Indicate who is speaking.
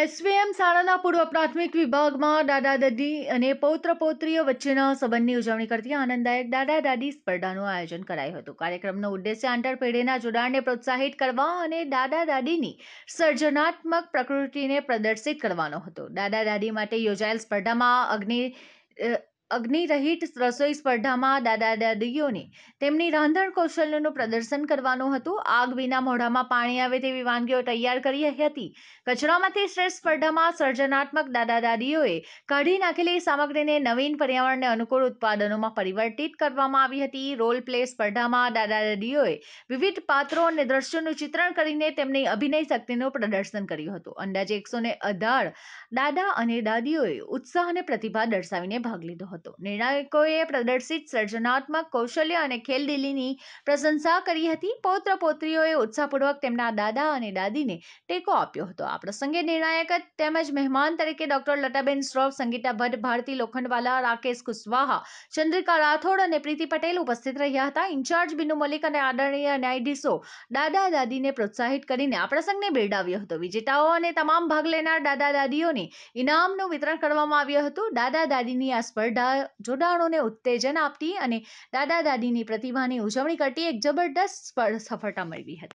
Speaker 1: SVM શાળાના પૂર્વ પ્રાથમિક વિભાગમાં દાદા દાદી અને પૌત્ર પૌત્રીઓ વચ્ચેના સંબંધની ઉજવણી કરતી આનંદદાયક દાદા દાદી સ્પર્ધાનું આયોજન કરાયું હતું કાર્યક્રમનો ઉદ્દેશ્ય આંતરપેઢીના જોડાણને પ્રોત્સાહિત કરવા અને દાદા દાદીની સર્જનાત્મક પ્રકૃતિને પ્રદર્શિત કરવાનો હતો દાદા દાદી માટે યોજાયેલ સ્પર્ધામાં અગ્નિ અગ્નિરહિત રસોઈ સ્પર્ધામાં દાદા દાદીઓને તેમની રાંધણ કૌશલ્યનું પ્રદર્શન કરવાનું હતું આગ વિના મોઢામાં પાણી આવે તેવી વાનગીઓ તૈયાર કરી હતી કચરામાંથી શ્રેષ્ઠ સ્પર્ધામાં સર્જનાત્મક દાદા દાદીઓએ કાઢી નાખેલી સામગ્રીને નવીન પર્યાવરણને અનુકૂળ ઉત્પાદનોમાં પરિવર્તિત કરવામાં આવી હતી રોલ પ્લે સ્પર્ધામાં દાદા દાદીઓએ વિવિધ પાત્રો અને દ્રશ્યોનું ચિત્રણ કરીને તેમની અભિનય શક્તિનું પ્રદર્શન કર્યું હતું અંદાજે એકસો અઢાર દાદા અને દાદીઓએ ઉત્સાહ અને પ્રતિભા દર્શાવીને ભાગ લીધો હતો હતો નિર્ણાયકોએ પ્રદર્શિત સર્જનાત્મક કૌશલ્ય અને ખેલદિલીની પ્રશંસા કરી હતી પૌત્ર પૌત્રીઓએ ઉત્સાહપૂર્વક તેમના દાદા અને દાદીને ટેકો આપ્યો હતો આ પ્રસંગે નિર્ણાયક તેમજ મહેમાન તરીકે ડોક્ટર લતાબેન શ્રોફ સંગીતા ભટ્ટ ભારતી લોખંડવાલા રાકેશ કુશવાહા ચંદ્રિકા રાઠોડ અને પ્રીતિ પટેલ ઉપસ્થિત રહ્યા હતા ઇન્ચાર્જ બિનુ મલિક અને આદરણીય ન્યાયાધીશો દાદા દાદીને પ્રોત્સાહિત કરીને આ પ્રસંગને બિરડાવ્યો હતો વિજેતાઓ અને તમામ ભાગ લેનાર દાદા દાદીઓને ઇનામનું વિતરણ કરવામાં આવ્યું હતું દાદા દાદીની આ સ્પર્ધા જોડાણોને ઉત્તેજન આપતી અને દાદા દાદીની પ્રતિભાની ઉજવણી કરતી એક જબરદસ્ત સફળતા મેળવી હતી